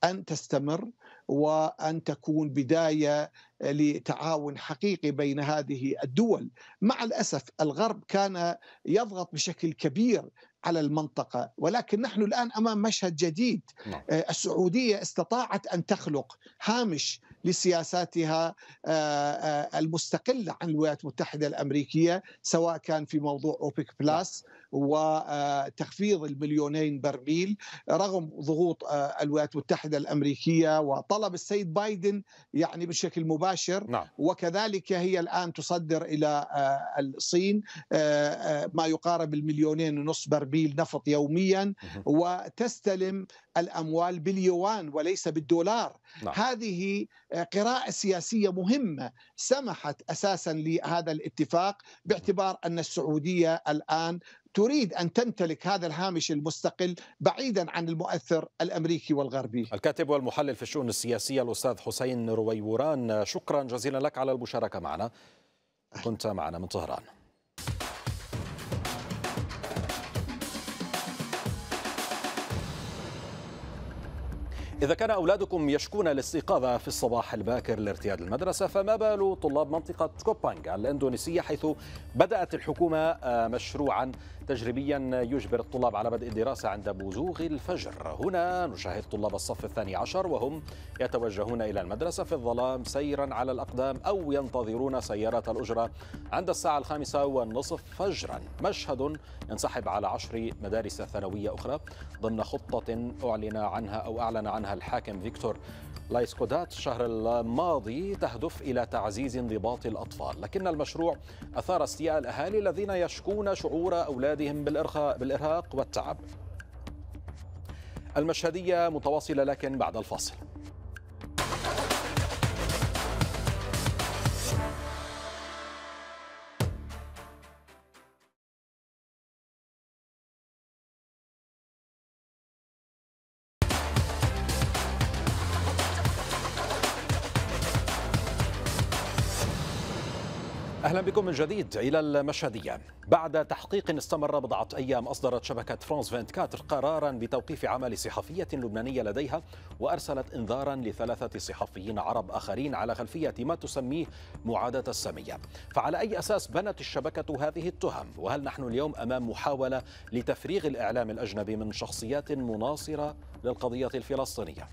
ان تستمر وان تكون بدايه لتعاون حقيقي بين هذه الدول مع الاسف الغرب كان يضغط بشكل كبير على المنطقه ولكن نحن الان امام مشهد جديد نعم. آه، السعوديه استطاعت ان تخلق هامش لسياساتها آه، آه، المستقله عن الولايات المتحده الامريكيه سواء كان في موضوع اوبك بلاس نعم. وتخفيض المليونين برميل رغم ضغوط آه، الولايات المتحدة الأمريكية وطلب السيد بايدن يعني بشكل مباشر نعم. وكذلك هي الآن تصدر إلى آه، الصين آه، ما يقارب المليونين ونصف برميل نفط يوميا وتستلم الاموال باليوان وليس بالدولار لا. نعم. هذه آه، قراءه سياسيه مهمه سمحت اساسا لهذا الاتفاق باعتبار ان السعوديه الان تريد ان تمتلك هذا الهامش المستقل بعيدا عن المؤثر الامريكي والغربي. الكاتب والمحلل في الشؤون السياسيه الاستاذ حسين رويوران شكرا جزيلا لك على المشاركه معنا. كنت معنا من طهران. إذا كان أولادكم يشكون الاستيقاظ في الصباح الباكر لارتياد المدرسة فما بال طلاب منطقة كوبانغ الاندونيسية حيث بدأت الحكومة آه، مشروعا تجريبيا يجبر الطلاب على بدء الدراسة عند بزوغ الفجر هنا نشاهد طلاب الصف الثاني عشر وهم يتوجهون إلى المدرسة في الظلام سيرا على الأقدام أو ينتظرون سيارة الأجرة عند الساعة الخامسة والنصف فجرا مشهد ينسحب على عشر مدارس ثانوية أخرى ضمن خطة أعلن عنها أو أعلن عنها الحاكم فيكتور لايسكودات الشهر الماضي تهدف إلى تعزيز انضباط الأطفال لكن المشروع أثار استياء الأهالي الذين يشكون شعور أولاد بلادهم بالإرهاق والتعب المشهدية متواصلة لكن بعد الفاصل بكم من جديد إلى المشهدية بعد تحقيق استمر بضعة أيام أصدرت شبكة فرانس 24 قرارا بتوقيف عمل صحفية لبنانية لديها وأرسلت إنذارا لثلاثة صحفيين عرب آخرين على خلفية ما تسميه معادة السامية فعلى أي أساس بنت الشبكة هذه التهم وهل نحن اليوم أمام محاولة لتفريغ الإعلام الأجنبي من شخصيات مناصرة للقضية الفلسطينية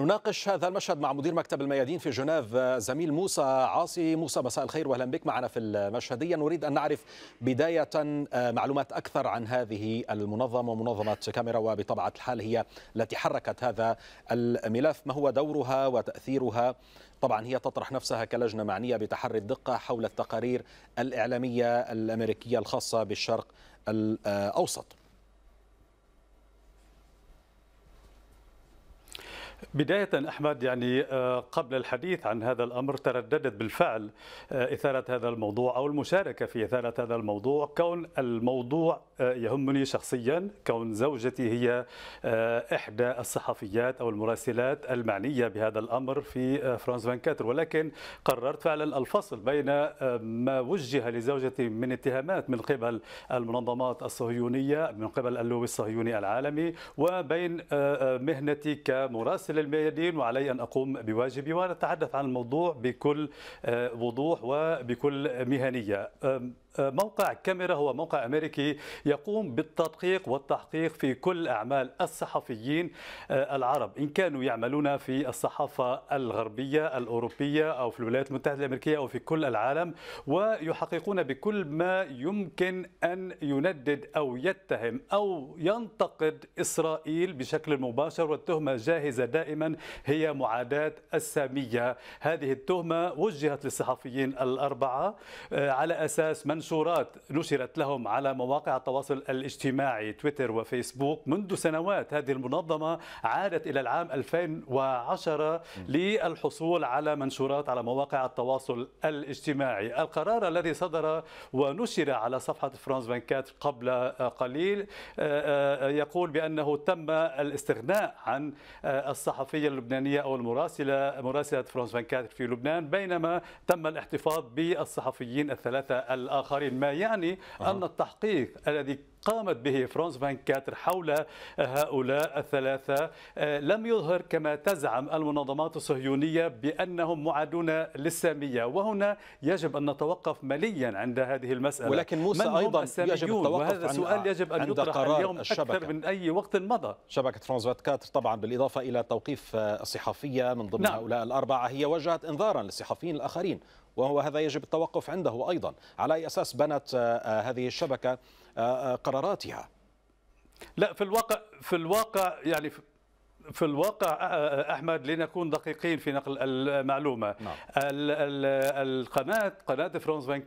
نناقش هذا المشهد مع مدير مكتب الميادين في جنيف آه، زميل موسى عاصي موسى مساء الخير واهلا بك معنا في المشهدية نريد أن نعرف بداية آه، معلومات أكثر عن هذه المنظمة ومنظمة كاميرا وبطبيعة الحال هي التي حركت هذا الملف ما هو دورها وتأثيرها طبعا هي تطرح نفسها كلجنة معنية بتحري الدقة حول التقارير الإعلامية الأمريكية الخاصة بالشرق الأوسط بداية أحمد يعني آه، قبل الحديث عن هذا الأمر ترددت بالفعل آه، إثارة هذا الموضوع أو المشاركة في إثارة هذا الموضوع كون الموضوع آه، يهمني شخصيا كون زوجتي هي إحدى الصحفيات أو المراسلات المعنية بهذا الأمر في فرانس فانكاتر ولكن قررت فعلا الفصل بين ما وجه لزوجتي من اتهامات من قبل المنظمات الصهيونية من قبل اللوبي الصهيوني العالمي وبين مهنتي كمراسل الميادين وعلي أن أقوم بواجبي ونتحدث عن الموضوع بكل آه، وضوح وبكل مهنية موقع كاميرا هو موقع امريكي يقوم بالتدقيق والتحقيق في كل اعمال الصحفيين آه، العرب ان كانوا يعملون في الصحافه الغربيه الاوروبيه او في الولايات المتحده الامريكيه او في كل العالم ويحققون بكل ما يمكن ان يندد او يتهم او ينتقد اسرائيل بشكل مباشر والتهمه جاهزه دائما هي معاداه الساميه هذه التهمه وجهت للصحفيين الاربعه آه، على اساس من منشورات نشرت لهم على مواقع التواصل الاجتماعي تويتر وفيسبوك منذ سنوات هذه المنظمة عادت إلى العام 2010 للحصول على منشورات على مواقع التواصل الاجتماعي القرار الذي صدر ونشر على صفحة فرانس 24 قبل قليل آه، آه، آه، يقول بأنه تم الاستغناء عن الصحفية اللبنانية أو المراسلة مراسلة فرانس 24 في لبنان بينما تم الاحتفاظ بالصحفيين الثلاثة الآخر الآخرين ما يعني أه. أن التحقيق الذي قامت به فرانس كاتر حول هؤلاء الثلاثة آه، لم يظهر كما تزعم المنظمات الصهيونية بأنهم معادون للسامية وهنا يجب أن نتوقف مليا عند هذه المسألة ولكن موسى أيضا يجب التوقف وهذا سؤال يجب أن يطرح اليوم الشبكة. أكثر من أي وقت مضى شبكة فرانس كاتر طبعا بالإضافة إلى توقيف آه، الصحفية من ضمن نعم. هؤلاء الأربعة هي وجهت إنذارا للصحفيين الآخرين وهو هذا يجب التوقف عنده أيضا على أي أساس بنت آه، آه، هذه الشبكة آه، قراراتها لا في الواقع في الواقع يعني في الواقع احمد لنكون دقيقين في نقل المعلومه نعم. القناه قناه فرانس 24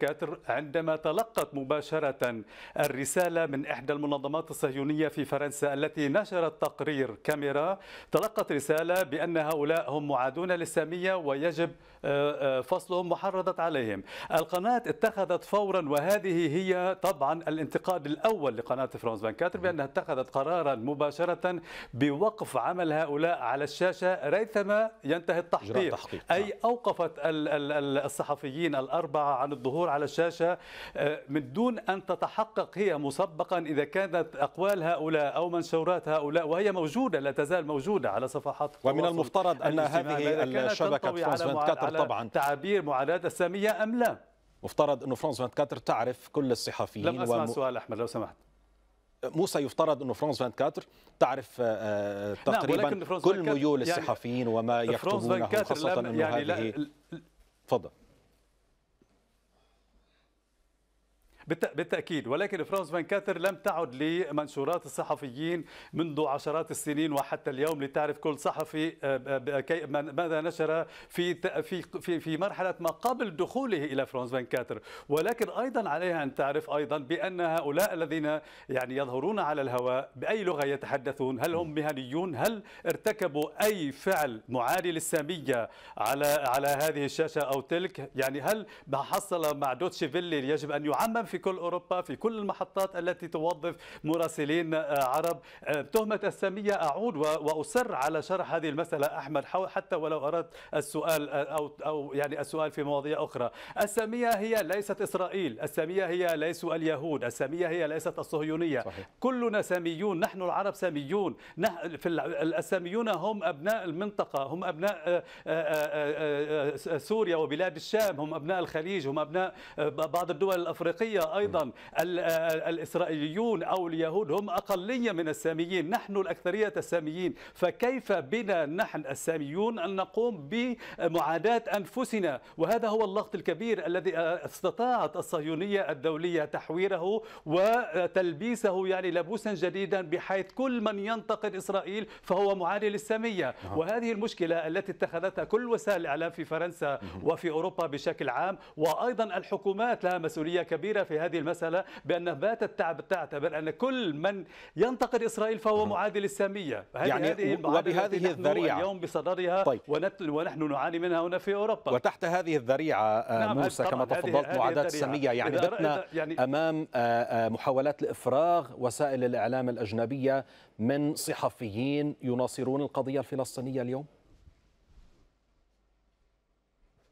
عندما تلقت مباشره الرساله من احدى المنظمات الصهيونيه في فرنسا التي نشرت تقرير كاميرا تلقت رساله بان هؤلاء هم معادون للساميه ويجب آه، آه، فصلهم وحرضت عليهم القناة اتخذت فورا وهذه هي طبعا الانتقاد الأول لقناة فرانس كاتر بأنها اتخذت قرارا مباشرة بوقف عمل هؤلاء على الشاشة ريثما ينتهي التحقيق أي نعم. أوقفت الصحفيين الأربعة عن الظهور على الشاشة آه، من دون أن تتحقق هي مسبقا إذا كانت أقوال هؤلاء أو منشورات هؤلاء وهي موجودة لا تزال موجودة على صفحات ومن المفترض أن هذه الشبكة فرانس كاتر على طبعا تعابير معاناه ساميه ام لا؟ مفترض انه فرانس 24 تعرف كل الصحفيين لم اسمع وم... سؤال احمد لو سمحت موسى يفترض انه فرانس 24 تعرف آه، آه، نعم، تقريبا نعم كل ميول الصحفيين يعني وما يكتبونه خاصه انه يعني هذه تفضل بالتاكيد ولكن فرانس فان كاتر لم تعد لمنشورات الصحفيين منذ عشرات السنين وحتى اليوم لتعرف كل صحفي آه، ماذا نشر في في في مرحله ما قبل دخوله الى فرانس فان كاتر ولكن ايضا عليها ان تعرف ايضا بان هؤلاء الذين يعني يظهرون على الهواء باي لغه يتحدثون هل هم مهنيون هل ارتكبوا اي فعل معادي للساميه على على هذه الشاشه او تلك يعني هل ما حصل مع دوتشي فيلي يجب ان يعمم في في كل أوروبا في كل المحطات التي توظف مراسلين آه، عرب آه، تهمة السامية أعود وأصر على شرح هذه المسألة أحمد حتى ولو أردت السؤال آه، أو أو يعني السؤال في مواضيع أخرى السامية هي ليست إسرائيل السامية هي ليسوا اليهود السامية هي ليست الصهيونية صحيح. كلنا ساميون نحن العرب ساميون في الساميون هم أبناء المنطقة هم أبناء سوريا وبلاد الشام هم أبناء الخليج هم أبناء بعض الدول الأفريقية أيضا الإسرائيليون أو اليهود هم أقلية من الساميين نحن الأكثرية الساميين فكيف بنا نحن الساميون أن نقوم بمعاداة أنفسنا وهذا هو اللغط الكبير الذي استطاعت الصهيونية الدولية تحويره وتلبيسه يعني لبوسا جديدا بحيث كل من ينتقد إسرائيل فهو معادي للسامية نعم. وهذه المشكلة التي اتخذتها كل وسائل الإعلام في فرنسا وفي أوروبا بشكل عام وأيضا الحكومات لها مسؤولية كبيرة في هذه المسألة بأن باتت تعتبر أن كل من ينتقد إسرائيل فهو معادي للسامية يعني هذه وبهذه الذريعة اليوم بصدرها طيب. ونحن نعاني منها هنا في أوروبا وتحت هذه الذريعة آه، نعم موسى كما تفضلت معاداة السامية يعني بتنا يعني أمام آه، آه، محاولات الإفراغ وسائل الإعلام الأجنبية من صحفيين يناصرون القضية الفلسطينية اليوم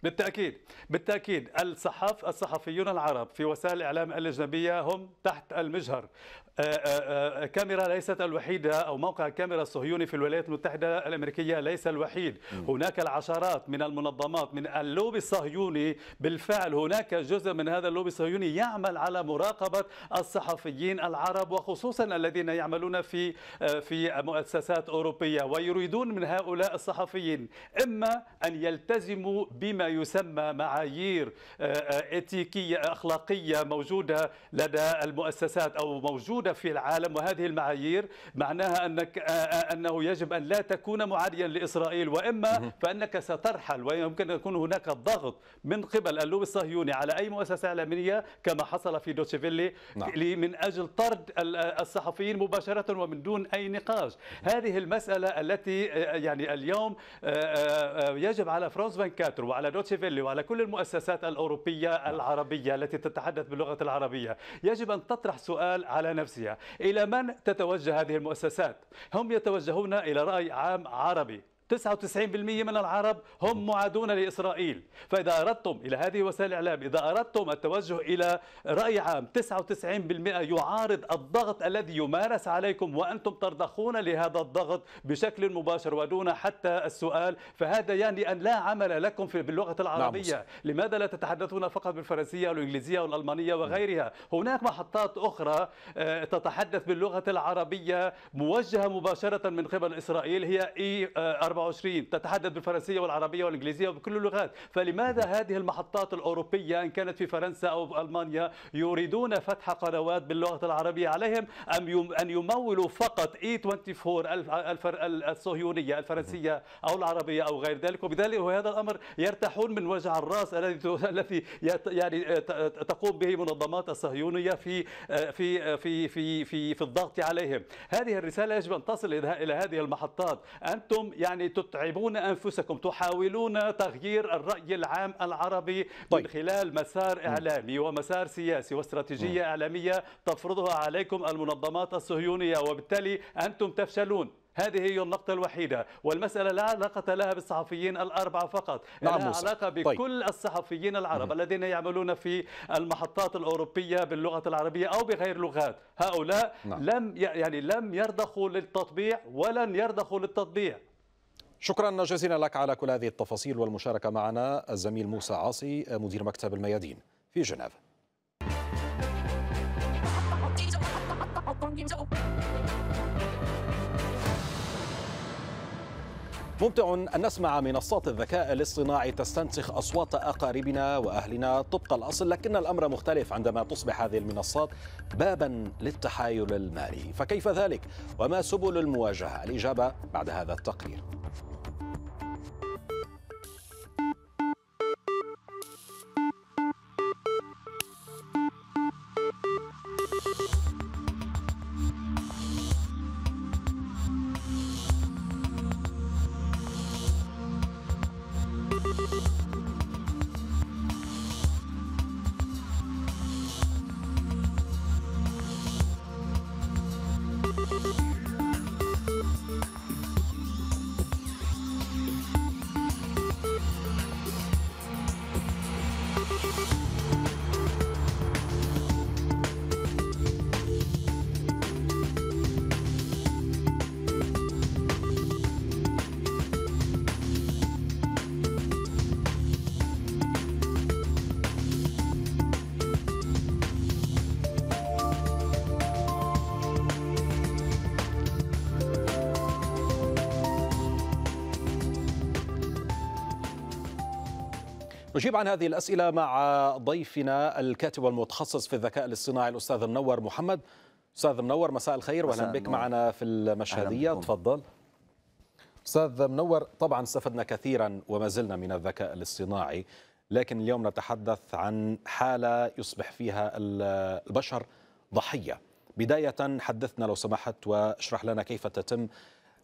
بالتأكيد بالتأكيد الصحف الصحفيون العرب في وسائل الإعلام الأجنبية هم تحت المجهر آه، آه، آه، كاميرا ليست الوحيدة أو موقع كاميرا الصهيوني في الولايات المتحدة الأمريكية ليس الوحيد هناك العشرات من المنظمات من اللوبي الصهيوني بالفعل هناك جزء من هذا اللوبي الصهيوني يعمل على مراقبة الصحفيين العرب وخصوصا الذين يعملون في في مؤسسات أوروبية ويريدون من هؤلاء الصحفيين إما أن يلتزموا بما يسمى معايير اتيكية أخلاقية موجودة لدى المؤسسات أو موجودة موجودة في العالم وهذه المعايير معناها أنك آه، آه، أنه يجب أن لا تكون معاديا لإسرائيل وإما فأنك سترحل ويمكن أن يكون هناك ضغط من قبل اللوبي الصهيوني على أي مؤسسة إعلامية كما حصل في دوتشيفيلي نعم. من أجل طرد آه، الصحفيين مباشرة ومن دون أي نقاش هذه المسألة التي يعني اليوم يجب على فرانس فان وعلى دوتشيفيلي وعلى كل المؤسسات الأوروبية نعم. العربية التي تتحدث باللغة العربية يجب أن تطرح سؤال على نفسها روسيا إلى من تتوجه هذه المؤسسات هم يتوجهون إلى رأي عام عربي 99% من العرب هم معادون لإسرائيل فإذا أردتم إلى هذه وسائل الإعلام إذا أردتم التوجه إلى رأي عام 99% يعارض الضغط الذي يمارس عليكم وأنتم ترضخون لهذا الضغط بشكل مباشر ودون حتى السؤال فهذا يعني أن لا عمل لكم في باللغة نعم، العربية نعم. لماذا لا تتحدثون فقط بالفرنسية والإنجليزية والألمانية وغيرها هناك محطات أخرى آه، تتحدث باللغة العربية موجهة مباشرة من قبل إسرائيل هي إي e 24 تتحدث بالفرنسية والعربية والإنجليزية وبكل اللغات فلماذا هذه المحطات الأوروبية إن كانت في فرنسا أو ألمانيا يريدون فتح قنوات باللغة العربية عليهم أم أن يمولوا فقط اي 24 الصهيونية الفرنسية أو العربية أو غير ذلك وبذلك هذا الأمر يرتاحون من وجع الرأس الذي الذي يعني تقوم به منظمات الصهيونية في في في في في, في الضغط عليهم هذه الرسالة يجب أن تصل إلى هذه المحطات أنتم يعني يعني تتعبون أنفسكم تحاولون تغيير الرأي العام العربي طيب. من خلال مسار إعلامي ومسار سياسي واستراتيجية م. إعلامية تفرضها عليكم المنظمات الصهيونية وبالتالي أنتم تفشلون هذه هي النقطة الوحيدة والمسألة لا علاقة لها بالصحفيين الأربعة فقط نعم لها علاقة طيب. بكل طيب. الصحفيين العرب مم. الذين يعملون في المحطات الأوروبية باللغة العربية أو بغير لغات هؤلاء نعم. لم يعني لم يرضخوا للتطبيع ولن يرضخوا للتطبيع شكرا جزيلا لك على كل هذه التفاصيل والمشاركة معنا الزميل موسى عاصي مدير مكتب الميادين في جنيف ممتع أن نسمع منصات الذكاء الاصطناعي تستنسخ أصوات أقاربنا وأهلنا طبق الأصل لكن الأمر مختلف عندما تصبح هذه المنصات بابا للتحايل المالي فكيف ذلك وما سبل المواجهة الإجابة بعد هذا التقرير نجيب عن هذه الأسئلة مع ضيفنا الكاتب والمتخصص في الذكاء الاصطناعي الأستاذ منور محمد أستاذ منور مساء الخير وأهلا بك معنا في المشهدية تفضل أستاذ منور طبعا استفدنا كثيرا وما زلنا من الذكاء الاصطناعي لكن اليوم نتحدث عن حالة يصبح فيها البشر ضحية بداية حدثنا لو سمحت واشرح لنا كيف تتم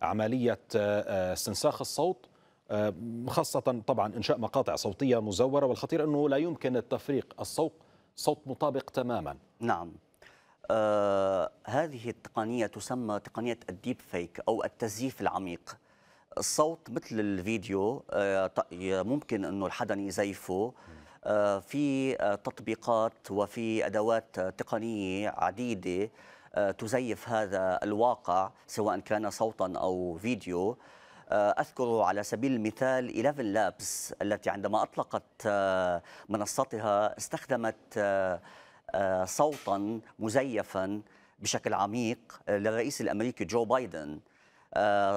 عملية آه، استنساخ الصوت آه، خاصة طبعا إنشاء مقاطع صوتية مزورة والخطير أنه لا يمكن التفريق الصوت صوت مطابق تماما نعم آه هذه التقنية تسمى تقنية الديب فيك أو التزييف العميق الصوت مثل الفيديو آه ممكن أنه حدا يزيفه آه في آه، تطبيقات وفي أدوات تقنية عديدة آه، تزيف هذا الواقع سواء كان صوتا أو فيديو آه، أذكر على سبيل المثال 11 لابس التي عندما أطلقت آه، منصتها استخدمت آه، صوتا مزيفا بشكل عميق للرئيس الأمريكي جو بايدن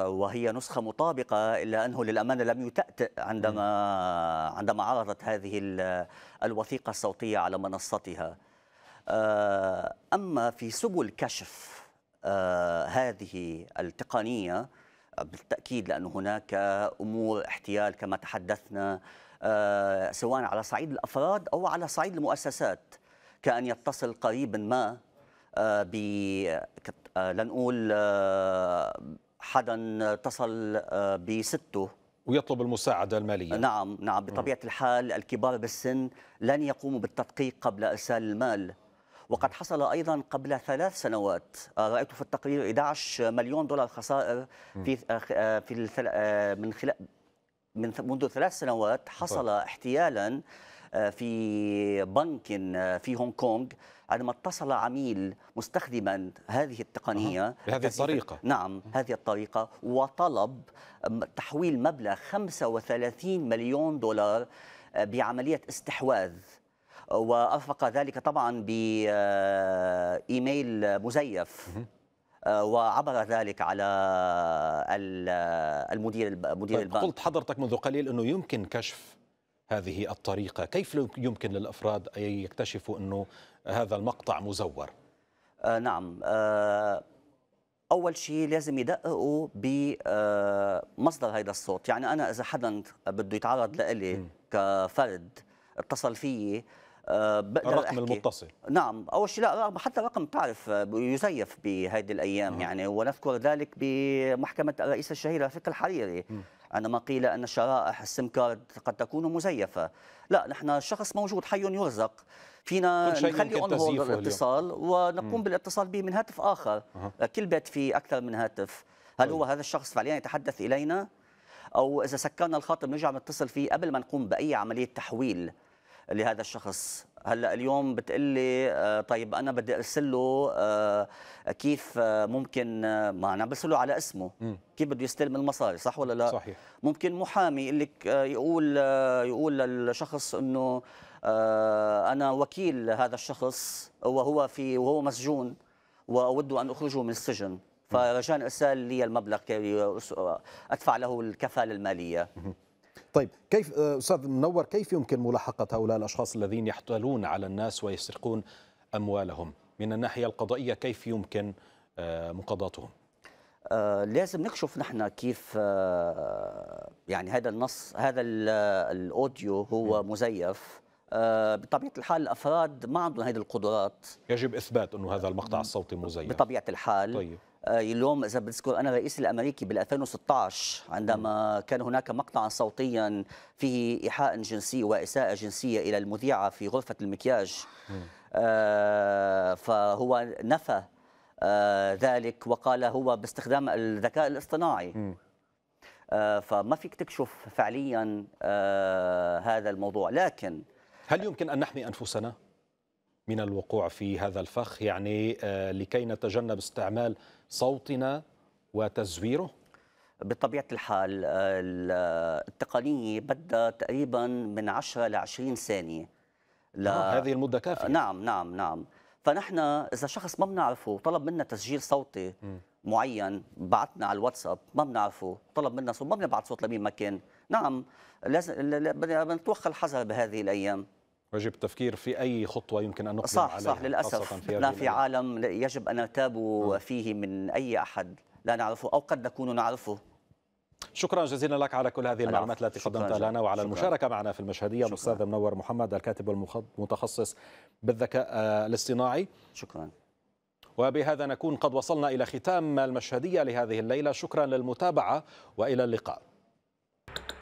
وهي نسخة مطابقة إلا أنه للأمانة لم يتأتئ عندما عندما عرضت هذه الوثيقة الصوتية على منصتها أما في سبل كشف هذه التقنية بالتاكيد لانه هناك امور احتيال كما تحدثنا آه، سواء على صعيد الافراد او على صعيد المؤسسات كان يتصل قريب ما آه، ب آه، لنقول حدا اتصل بسته ويطلب المساعدة المالية نعم نعم بطبيعة الحال الكبار بالسن لن يقوموا بالتدقيق قبل إرسال المال وقد حصل أيضا قبل ثلاث سنوات آه، رأيت في التقرير 11 مليون دولار خسائر في آه، آه، في من خلال من منذ ثلاث سنوات حصل احتيالا في بنك في هونغ كونغ عندما اتصل عميل مستخدما هذه التقنية بهذه الطريقة نعم هذه الطريقة وطلب تحويل مبلغ 35 مليون دولار بعملية استحواذ وأرفق ذلك طبعا بإيميل آه، مزيف آه، وعبر ذلك على آه، المدير مدير طيب، البنك قلت حضرتك منذ قليل انه يمكن كشف هذه الطريقه، كيف يمكن للافراد ان يكتشفوا انه هذا المقطع مزور؟ آه نعم آه اول شيء لازم يدققوا بمصدر هذا الصوت، يعني انا اذا حدا بده يتعرض لإلي كفرد اتصل فيي آه، بقدر الرقم أحكي. المتصل نعم اول شيء لا حتى الرقم تعرف آه، يزيف بهذه الايام م. يعني ونذكر ذلك بمحكمه الرئيس الشهير رفيق الحريري م. عندما قيل ان شرائح السيم كارد قد تكون مزيفه لا نحن الشخص موجود حي يرزق فينا نخلي اون هولد الاتصال ونقوم م. بالاتصال به من هاتف اخر أه. كل بيت فيه اكثر من هاتف هل طيب. هو هذا الشخص فعليا يتحدث الينا او اذا سكرنا الخاطر بنرجع نتصل فيه قبل ما نقوم باي عمليه تحويل لهذا الشخص هلا اليوم بتقلي آه، طيب انا بدي ارسل له آه، كيف آه، ممكن ما انا برسله على اسمه كيف بده يستلم المصاري صح ولا لا صحيح. ممكن محامي يقول لك يقول يقول للشخص انه انا وكيل هذا الشخص وهو في وهو مسجون واود ان اخرجه من السجن فرجاء ارسال لي المبلغ كي ادفع له الكفاله الماليه طيب كيف آه، استاذ منور كيف يمكن ملاحقه هؤلاء الاشخاص الذين يحتالون على الناس ويسرقون اموالهم من الناحيه القضائيه كيف يمكن آه، مقاضاتهم آه، لازم نكشف نحن كيف يعني هذا النص هذا الاوديو هو مزيف بطبيعه الحال الافراد ما عندهم هذه القدرات يجب اثبات انه هذا المقطع الصوتي مزيف بطبيعه الحال طيب. آه، اليوم اذا بتذكر انا الرئيس الامريكي بال 2016 عندما كان هناك مقطعا صوتيا فيه ايحاء جنسي واساءه جنسيه الى المذيعه في غرفه المكياج آه، فهو نفى آه، ذلك وقال هو باستخدام الذكاء الاصطناعي فما فيك تكشف فعليا هذا الموضوع لكن هل يمكن ان نحمي انفسنا من الوقوع في هذا الفخ يعني لكي نتجنب استعمال صوتنا وتزويره؟ بطبيعة الحال التقنية بدها تقريبا من 10 ل 20 ثانية ل... آه هذه المدة كافية نعم نعم نعم فنحن إذا شخص ما بنعرفه طلب منا تسجيل صوتي م. معين بعتنا على الواتساب ما بنعرفه طلب منا صوت ما بنبعث صوت لمين ما كان نعم لازم بنتوخى الحذر بهذه الأيام يجب التفكير في أي خطوة يمكن أن نقدم صح عليها صح للأسف لا في عالم يجب أن نتابع نعم. فيه من أي أحد لا نعرفه أو قد نكون نعرفه شكرا جزيلا لك على كل هذه المعلومات التي قدمتها لنا وعلى شكرا. المشاركة معنا في المشهدية الأستاذ منور محمد الكاتب المتخصص بالذكاء آه، الاصطناعي شكرا وبهذا نكون قد وصلنا إلى ختام المشهدية لهذه الليلة شكرا للمتابعة وإلى اللقاء